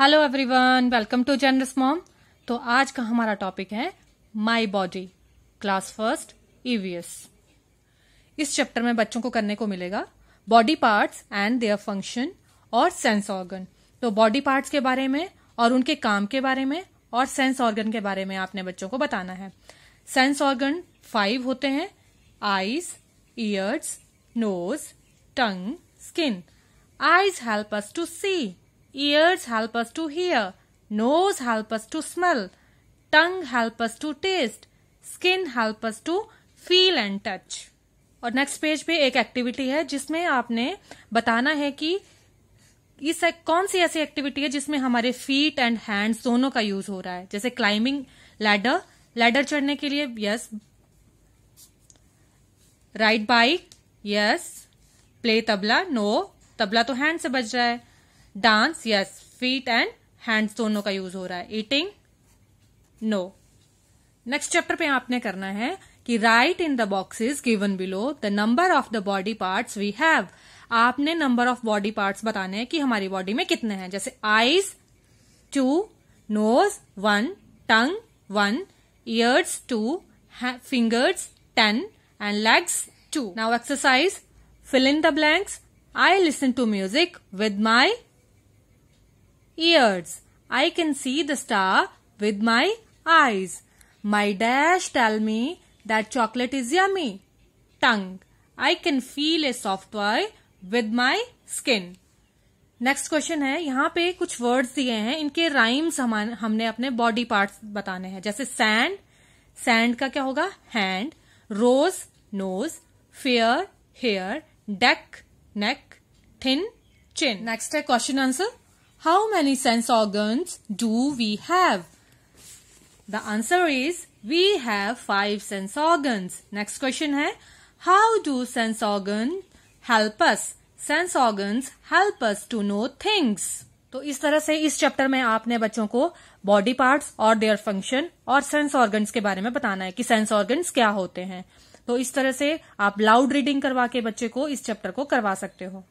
Hello everyone welcome to generous mom तो आज का हमारा टॉपिक है my body class first EVS इस चैप्टर में बच्चों को करने को मिलेगा body parts and their function और सेंस ऑर्गन तो बॉडी पार्ट्स के बारे में और उनके काम के बारे में और सेंस ऑर्गन के बारे में आपने बच्चों को बताना है सेंस ऑर्गन फाइव होते हैं eyes ears nose tongue skin eyes help us to see Ears help us to hear. Nose help us to smell. Tongue help us to taste. Skin help us to feel and touch. और next page पे एक activity है जिसमें आपने बताना है कि इस कौन सी ऐसी एक्टिविटी है जिसमें हमारे फीट एंड हैंड्स दोनों का यूज हो रहा है जैसे क्लाइंबिंग लैडर लैडर चढ़ने के लिए yes ride bike yes play tabla no tabla तो हैंड से बज रहा है dance yes feet and hands दोनों का यूज हो रहा है ईटिंग नो नेक्स्ट चैप्टर पे आपने करना है कि write in the boxes given below the number of the body parts we have आपने नंबर ऑफ बॉडी पार्ट्स बताने हैं कि हमारी बॉडी में कितने हैं जैसे eyes two nose one tongue one ears two fingers ten and legs two now exercise fill in the blanks I listen to music with my ears. I can see the star with my eyes. My dash tell me that chocolate is yummy. Tongue. I can feel a soft toy with my skin. Next question है यहाँ पे कुछ words दिए हैं इनके rhymes हम हमने अपने बॉडी पार्ट्स बताने हैं जैसे सैंड सैंड का क्या होगा hand rose nose fair hair deck neck thin chin next है question answer How many sense organs do we have? The answer is we have five sense organs. Next question hai How do sense organ help us? Sense organs help us to know things. तो इस तरह से इस chapter में आपने बच्चों को body parts और देयर फंक्शन और सेंस ऑर्गन्स के बारे में बताना है कि सेंस ऑर्गन्स क्या होते हैं तो इस तरह से आप लाउड रीडिंग करवा के बच्चे को इस चैप्टर को करवा सकते हो